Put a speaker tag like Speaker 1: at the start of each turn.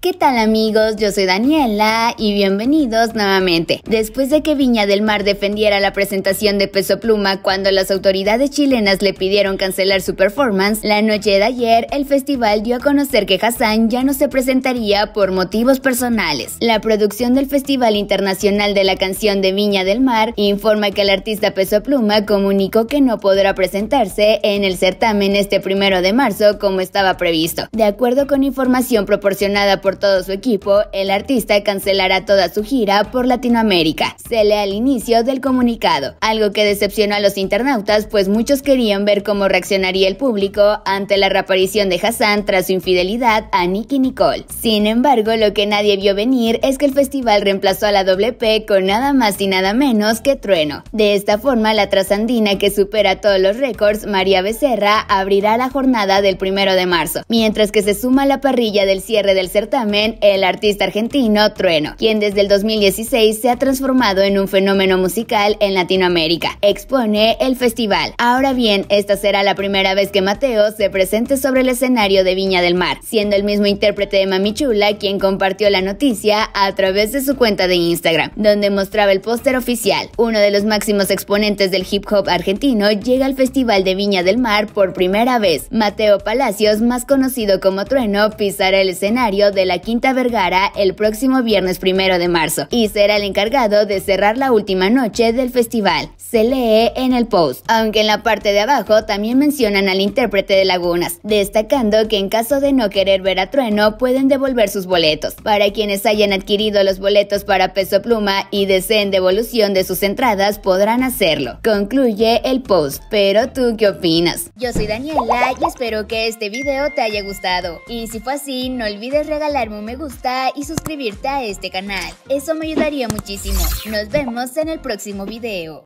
Speaker 1: ¿Qué tal amigos? Yo soy Daniela y bienvenidos nuevamente. Después de que Viña del Mar defendiera la presentación de Peso Pluma cuando las autoridades chilenas le pidieron cancelar su performance, la noche de ayer el festival dio a conocer que Hassan ya no se presentaría por motivos personales. La producción del Festival Internacional de la Canción de Viña del Mar informa que el artista Peso Pluma comunicó que no podrá presentarse en el certamen este primero de marzo como estaba previsto. De acuerdo con información proporcionada por por todo su equipo, el artista cancelará toda su gira por Latinoamérica. Se lee al inicio del comunicado, algo que decepcionó a los internautas pues muchos querían ver cómo reaccionaría el público ante la reaparición de Hassan tras su infidelidad a Nicky Nicole. Sin embargo, lo que nadie vio venir es que el festival reemplazó a la WP con nada más y nada menos que Trueno. De esta forma, la trasandina que supera todos los récords, María Becerra, abrirá la jornada del primero de marzo, mientras que se suma la parrilla del cierre del certamen también el artista argentino Trueno, quien desde el 2016 se ha transformado en un fenómeno musical en Latinoamérica. Expone el festival. Ahora bien, esta será la primera vez que Mateo se presente sobre el escenario de Viña del Mar, siendo el mismo intérprete de Mami Chula quien compartió la noticia a través de su cuenta de Instagram, donde mostraba el póster oficial. Uno de los máximos exponentes del hip hop argentino llega al Festival de Viña del Mar por primera vez. Mateo Palacios, más conocido como Trueno, pisará el escenario de la Quinta Vergara el próximo viernes primero de marzo y será el encargado de cerrar la última noche del festival. Se lee en el post, aunque en la parte de abajo también mencionan al intérprete de Lagunas, destacando que en caso de no querer ver a Trueno pueden devolver sus boletos. Para quienes hayan adquirido los boletos para Peso Pluma y deseen devolución de sus entradas podrán hacerlo. Concluye el post, pero tú qué opinas? Yo soy Daniela y espero que este video te haya gustado. Y si fue así, no olvides regalar un me gusta y suscribirte a este canal. Eso me ayudaría muchísimo. Nos vemos en el próximo video.